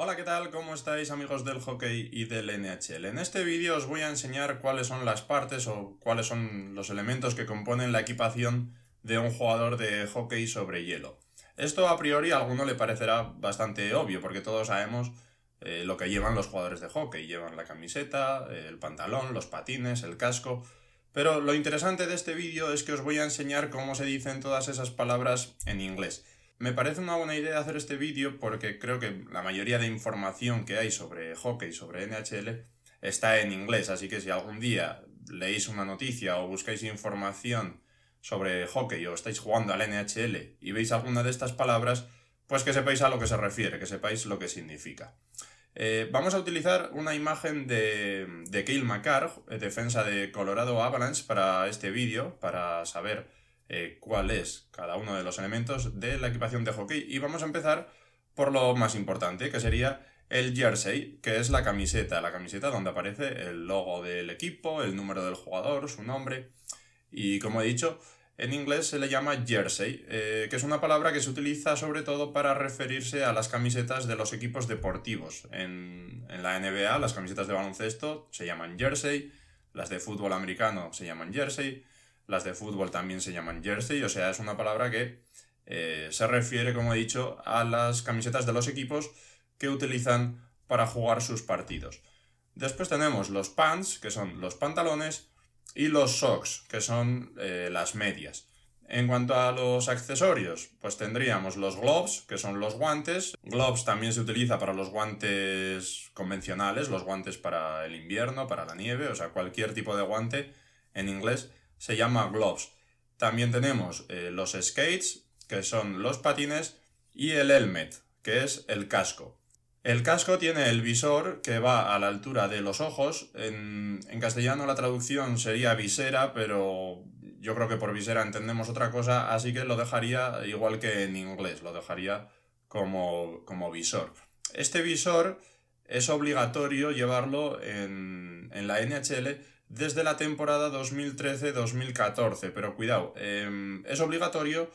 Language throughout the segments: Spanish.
Hola, ¿qué tal? ¿Cómo estáis amigos del hockey y del NHL? En este vídeo os voy a enseñar cuáles son las partes o cuáles son los elementos que componen la equipación de un jugador de hockey sobre hielo. Esto a priori a alguno le parecerá bastante obvio porque todos sabemos eh, lo que llevan los jugadores de hockey. Llevan la camiseta, el pantalón, los patines, el casco. Pero lo interesante de este vídeo es que os voy a enseñar cómo se dicen todas esas palabras en inglés. Me parece una buena idea hacer este vídeo porque creo que la mayoría de información que hay sobre hockey, sobre NHL, está en inglés, así que si algún día leéis una noticia o buscáis información sobre hockey o estáis jugando al NHL y veis alguna de estas palabras, pues que sepáis a lo que se refiere, que sepáis lo que significa. Eh, vamos a utilizar una imagen de, de Kyle McCarr, eh, defensa de Colorado Avalanche, para este vídeo, para saber eh, cuál es cada uno de los elementos de la equipación de hockey. Y vamos a empezar por lo más importante, que sería el jersey, que es la camiseta, la camiseta donde aparece el logo del equipo, el número del jugador, su nombre. Y como he dicho, en inglés se le llama jersey, eh, que es una palabra que se utiliza sobre todo para referirse a las camisetas de los equipos deportivos. En, en, la NBA las camisetas de baloncesto se llaman jersey, las de fútbol americano se llaman jersey, las de fútbol también se llaman jersey, o sea, es una palabra que eh, se refiere, como he dicho, a las camisetas de los equipos que utilizan para jugar sus partidos. Después tenemos los pants, que son los pantalones, y los socks, que son eh, las medias. En cuanto a los accesorios, pues tendríamos los gloves, que son los guantes. Gloves también se utiliza para los guantes convencionales, los guantes para el invierno, para la nieve, o sea, cualquier tipo de guante en inglés se llama gloves. También tenemos eh, los skates, que son los patines, y el helmet, que es el casco. El casco tiene el visor que va a la altura de los ojos. En, castellano la traducción sería visera, pero yo creo que por visera entendemos otra cosa, así que lo dejaría igual que en inglés, lo dejaría como, visor. Este visor es obligatorio llevarlo en, en la NHL desde la temporada 2013-2014. Pero cuidado, em, es obligatorio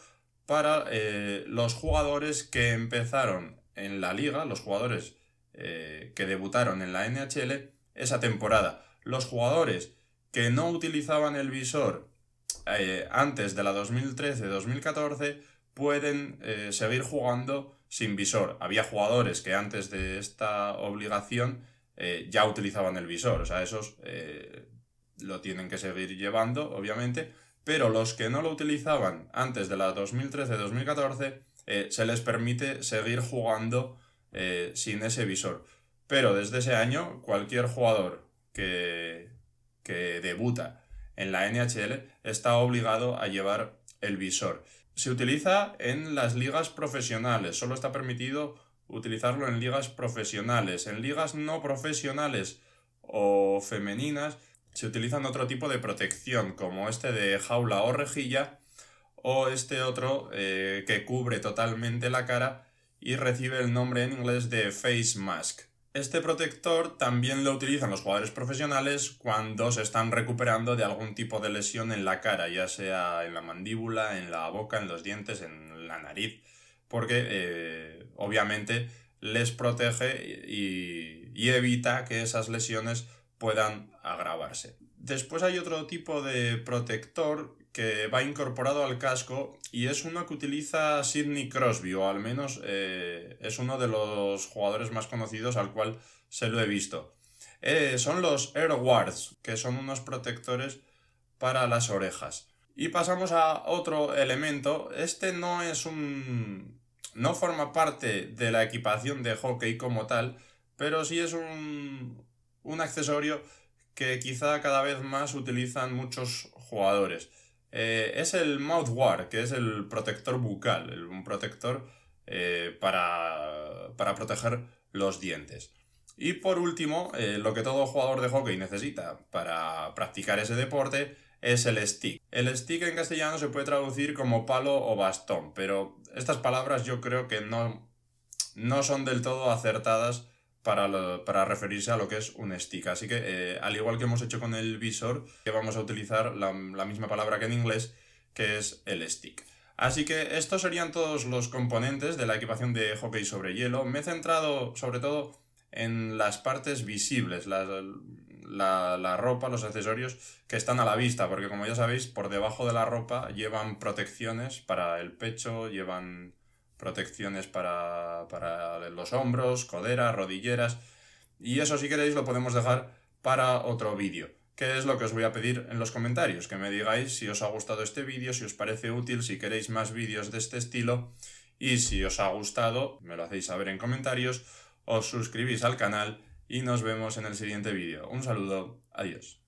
para eh, los jugadores que empezaron en la liga, los jugadores eh, que debutaron en la NHL esa temporada. Los jugadores que no utilizaban el visor eh, antes de la 2013-2014 pueden seguir jugando sin visor. Había jugadores que antes de esta obligación ya utilizaban el visor. O sea, esos lo tienen que seguir llevando, obviamente, pero los que no lo utilizaban antes de la 2013-2014 eh, se les permite seguir jugando eh, sin ese visor. Pero desde ese año, cualquier jugador que, que debuta en la NHL está obligado a llevar el visor. Se utiliza en las ligas profesionales, solo está permitido utilizarlo en ligas profesionales. En ligas no profesionales o femeninas se utilizan otro tipo de protección, como este de jaula o rejilla, o este otro eh, que cubre totalmente la cara y recibe el nombre en inglés de face mask. Este protector también lo utilizan los jugadores profesionales cuando se están recuperando de algún tipo de lesión en la cara, ya sea en la mandíbula, en la boca, en los dientes, en la nariz, porque eh, obviamente les protege y evita que esas lesiones puedan agravarse. Después hay otro tipo de protector que va incorporado al casco y es uno que utiliza Sidney Crosby, o al menos eh, es uno de los jugadores más conocidos al cual se lo he visto. Eh, son los Air que son unos protectores para las orejas. Y pasamos a otro elemento. Este no es un. no forma parte de la equipación de hockey como tal, pero sí es un, un accesorio que quizá cada vez más utilizan muchos jugadores. Eh, es el mouthguard, que es el protector bucal, un protector eh, para, proteger los dientes. Y por último, eh, lo que todo jugador de hockey necesita para practicar ese deporte es el stick. El stick en castellano se puede traducir como palo o bastón, pero estas palabras yo creo que no, no son del todo acertadas para, para referirse a lo que es un stick. Así que, eh, al igual que hemos hecho con el visor, vamos a utilizar la, misma palabra que en inglés, que es el stick. Así que estos serían todos los componentes de la equipación de hockey sobre hielo. Me he centrado sobre todo en las partes visibles, la, ropa, los accesorios que están a la vista, porque como ya sabéis, por debajo de la ropa llevan protecciones para el pecho, llevan protecciones para, los hombros, coderas, rodilleras. Y eso si queréis lo podemos dejar para otro vídeo. ¿Qué es lo que os voy a pedir en los comentarios? Que me digáis si os ha gustado este vídeo, si os parece útil, si queréis más vídeos de este estilo. Y si os ha gustado, me lo hacéis saber en comentarios, os suscribís al canal y nos vemos en el siguiente vídeo. Un saludo, adiós.